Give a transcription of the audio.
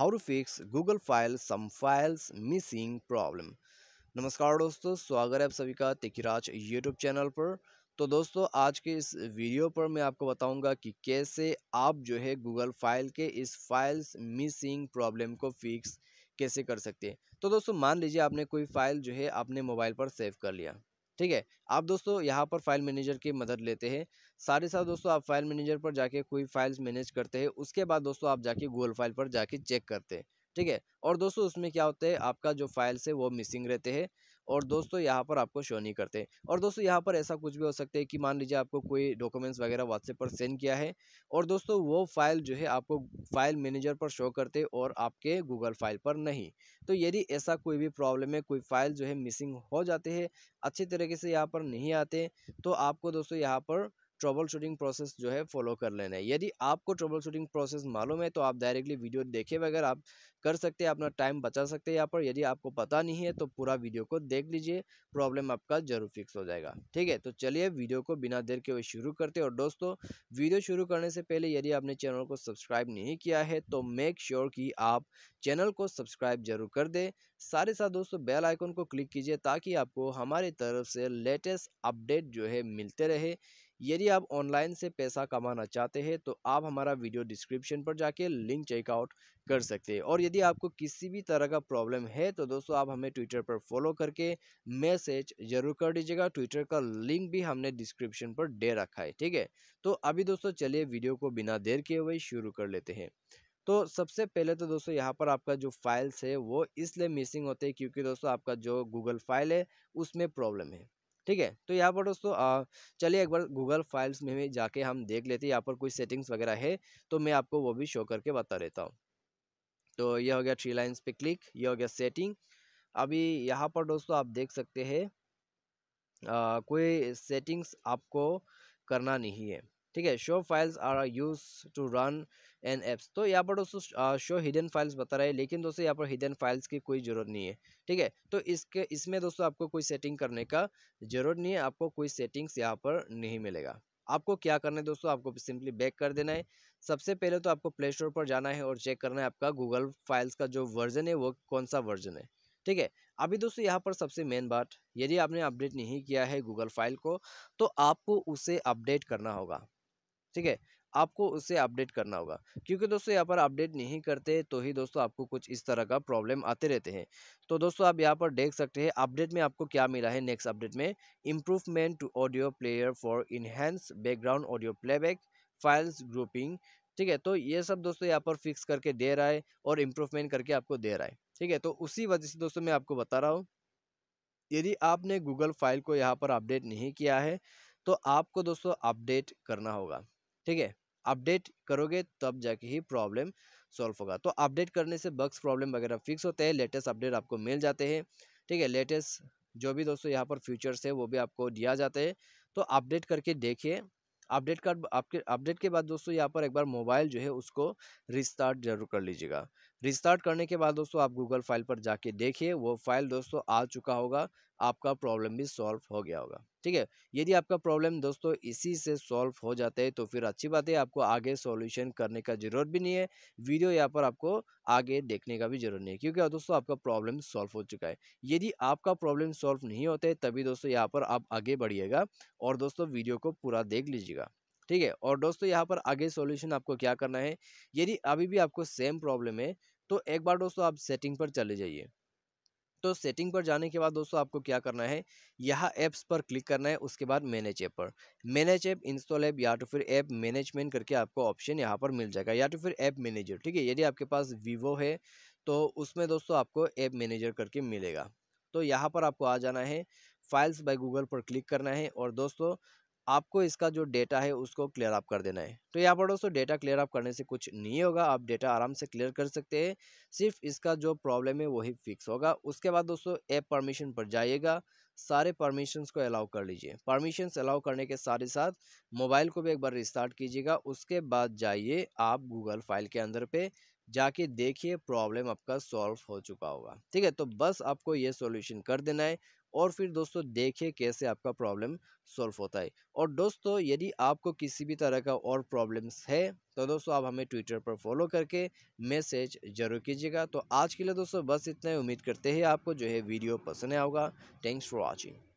how to fix Google file some files missing problem नमस्कार दोस्तों स्वागत है आप सभी का तिखिराज यूट्यूब चैनल पर तो दोस्तों आज के इस वीडियो पर मैं आपको बताऊंगा कि कैसे आप जो है गूगल फाइल के इस फाइल्स मिसिंग प्रॉब्लम को फिक्स कैसे कर सकते हैं तो दोस्तों मान लीजिए आपने कोई फ़ाइल जो है अपने मोबाइल पर सेव कर लिया ठीक है आप दोस्तों यहाँ पर फाइल मैनेजर की मदद लेते हैं सारे साथ दोस्तों आप फाइल मैनेजर पर जाके कोई फाइल्स मैनेज करते हैं उसके बाद दोस्तों आप जाके गूगल फाइल पर जाके चेक करते हैं ठीक है और दोस्तों उसमें क्या होता है आपका जो फाइल्स है वो मिसिंग रहते हैं और दोस्तों यहाँ पर आपको शो नहीं करते और दोस्तों यहाँ पर ऐसा कुछ भी हो सकता है कि मान लीजिए आपको कोई डॉक्यूमेंट्स वगैरह व्हाट्सएप पर सेंड किया है और दोस्तों वो फाइल जो है आपको फाइल मैनेजर पर शो करते और आपके गूगल फाइल पर नहीं तो यदि ऐसा कोई भी प्रॉब्लम है कोई फाइल जो है मिसिंग हो जाते हैं अच्छे तरीके से यहाँ पर नहीं आते तो आपको दोस्तों यहाँ पर ट्रबल शूटिंग प्रोसेस जो है फॉलो कर लेना है यदि आपको ट्रबल शूटिंग प्रोसेस मालूम है तो आप डायरेक्टली वीडियो देखे बगैर आप कर सकते हैं अपना टाइम बचा सकते हैं यहाँ पर यदि आपको पता नहीं है तो पूरा वीडियो को देख लीजिए प्रॉब्लम आपका जरूर फिक्स हो जाएगा ठीक है तो चलिए वीडियो को बिना देर के हुए शुरू करते हैं और दोस्तों वीडियो शुरू करने से पहले यदि आपने चैनल को सब्सक्राइब नहीं किया है तो मेक श्योर sure कि आप चैनल को सब्सक्राइब जरूर कर दें सारे साथ दोस्तों बेल आइकन को क्लिक कीजिए ताकि आपको हमारी तरफ से लेटेस्ट अपडेट जो है मिलते रहे यदि आप ऑनलाइन से पैसा कमाना चाहते हैं तो आप हमारा वीडियो डिस्क्रिप्शन पर जाके लिंक चेकआउट कर सकते हैं और यदि आपको किसी भी तरह का प्रॉब्लम है तो दोस्तों आप हमें ट्विटर पर फॉलो करके मैसेज जरूर कर दीजिएगा ट्विटर का लिंक भी हमने डिस्क्रिप्शन पर दे रखा है ठीक है तो अभी दोस्तों चलिए वीडियो को बिना देर किए हुए शुरू कर लेते हैं तो सबसे पहले तो दोस्तों यहाँ पर आपका जो फाइल्स है वो इसलिए मिसिंग होते हैं क्योंकि दोस्तों आपका जो गूगल फाइल है उसमें प्रॉब्लम है ठीक है तो यहाँ पर दोस्तों चलिए एक बार गूगल फाइल्स में, जाके हम देख लेते हैं यहाँ पर कोई सेटिंग्स वगैरह है तो मैं आपको वो भी शो करके बता देता हूँ तो यह हो गया थ्री लाइन्स पे क्लिक ये हो गया सेटिंग अभी यहाँ पर दोस्तों आप देख सकते हैं कोई सेटिंग्स आपको करना नहीं है ठीक है show files are use to run an apps तो यहाँ पर दोस्तों शो हिडन फाइल्स बता रहे हैं लेकिन दोस्तों यहाँ पर हिडन फाइल्स की कोई ज़रूरत नहीं है ठीक है तो इसके इसमें दोस्तों आपको कोई सेटिंग करने का ज़रूरत नहीं है आपको कोई सेटिंग्स यहाँ पर नहीं मिलेगा आपको क्या करना है दोस्तों आपको सिंपली बैक कर देना है सबसे पहले तो आपको प्ले स्टोर पर जाना है और चेक करना है आपका गूगल फाइल्स का जो वर्जन है वो कौन सा वर्जन है ठीक है अभी दोस्तों यहाँ पर सबसे मेन बात यदि आपने अपडेट नहीं किया है गूगल फाइल को तो आपको उसे अपडेट करना होगा ठीक है आपको उसे अपडेट करना होगा क्योंकि दोस्तों यहाँ पर अपडेट नहीं करते तो ही दोस्तों आपको कुछ इस तरह का प्रॉब्लम आते रहते हैं तो दोस्तों आप यहाँ पर देख सकते हैं अपडेट में आपको क्या मिला है नेक्स्ट अपडेट में improvement to audio player for enhance background audio playback files grouping ठीक है तो ये सब दोस्तों यहाँ पर फिक्स करके दे रहा है और इम्प्रूवमेंट करके आपको दे रहा है ठीक है तो उसी वजह से दोस्तों मैं आपको बता रहा हूँ यदि आपने गूगल फाइल को यहाँ पर अपडेट नहीं किया है तो आपको दोस्तों अपडेट करना होगा ठीक है अपडेट करोगे तब जाके ही प्रॉब्लम सॉल्व होगा तो अपडेट करने से बग्स प्रॉब्लम वगैरह फिक्स होते हैं लेटेस्ट अपडेट आपको मिल जाते हैं ठीक है लेटेस्ट जो भी दोस्तों यहाँ पर फ्यूचर्स है वो भी आपको दिया जाता है तो अपडेट करके देखिए अपडेट कर आपके अपडेट के बाद दोस्तों यहाँ पर एक बार मोबाइल जो है उसको रिस्टार्ट जरूर कर लीजिएगा रिस्टार्ट करने के बाद दोस्तों आप गूगल फाइल पर जाके देखिए वो फाइल दोस्तों आ चुका होगा आपका प्रॉब्लम भी सॉल्व हो गया होगा ठीक है यदि आपका प्रॉब्लम दोस्तों इसी से सॉल्व हो जाता है तो फिर अच्छी बात है आपको आगे सॉल्यूशन करने का जरूरत भी नहीं है वीडियो यहाँ पर आपको आगे देखने का भी जरूरत नहीं है क्योंकि दोस्तों आपका प्रॉब्लम सॉल्व हो चुका है यदि आपका प्रॉब्लम सॉल्व नहीं होता है तभी दोस्तों यहाँ पर आप आगे बढ़िएगा और दोस्तों वीडियो को पूरा देख लीजिएगा ठीक है और दोस्तों यहाँ पर आगे सॉल्यूशन आपको क्या करना है यदि अभी भी आपको सेम प्रॉब्लम है तो एक बार दोस्तों आप सेटिंग पर चले जाइए तो सेटिंग पर जाने के बाद दोस्तों आपको क्या करना है यहाँ ऐप्स पर क्लिक करना है उसके बाद मैनेज ऐप पर मैनेज ऐप इंस्टॉल ऐप या तो फिर ऐप मैनेजमेंट करके आपको ऑप्शन यहाँ पर मिल जाएगा या तो फिर ऐप मैनेजर ठीक है यदि आपके पास वीवो है तो उसमें दोस्तों आपको ऐप मैनेजर करके मिलेगा तो यहाँ पर आपको आ जाना है फाइल्स बाय गूगल पर क्लिक करना है और दोस्तों आपको इसका जो डेटा है उसको क्लियर अप कर देना है तो यहाँ पर दोस्तों डेटा क्लियर अप करने से कुछ नहीं होगा आप डेटा आराम से क्लियर कर सकते हैं सिर्फ इसका जो प्रॉब्लम है वही फिक्स होगा उसके बाद दोस्तों ऐप परमिशन पर जाइएगा सारे परमिशंस को अलाउ कर लीजिए परमिशंस अलाउ करने के साथ ही साथ मोबाइल को भी एक बार रिस्टार्ट कीजिएगा उसके बाद जाइए आप गूगल फाइल के अंदर पे जाके देखिए प्रॉब्लम आपका सॉल्व हो चुका होगा ठीक है तो बस आपको ये सॉल्यूशन कर देना है और फिर दोस्तों देखिए कैसे आपका प्रॉब्लम सॉल्व होता है और दोस्तों यदि आपको किसी भी तरह का और प्रॉब्लम्स है तो दोस्तों आप हमें ट्विटर पर फॉलो करके मैसेज जरूर कीजिएगा तो आज के लिए दोस्तों बस इतना ही उम्मीद करते हैं आपको जो है वीडियो पसंद आएगा थैंक्स फॉर वॉचिंग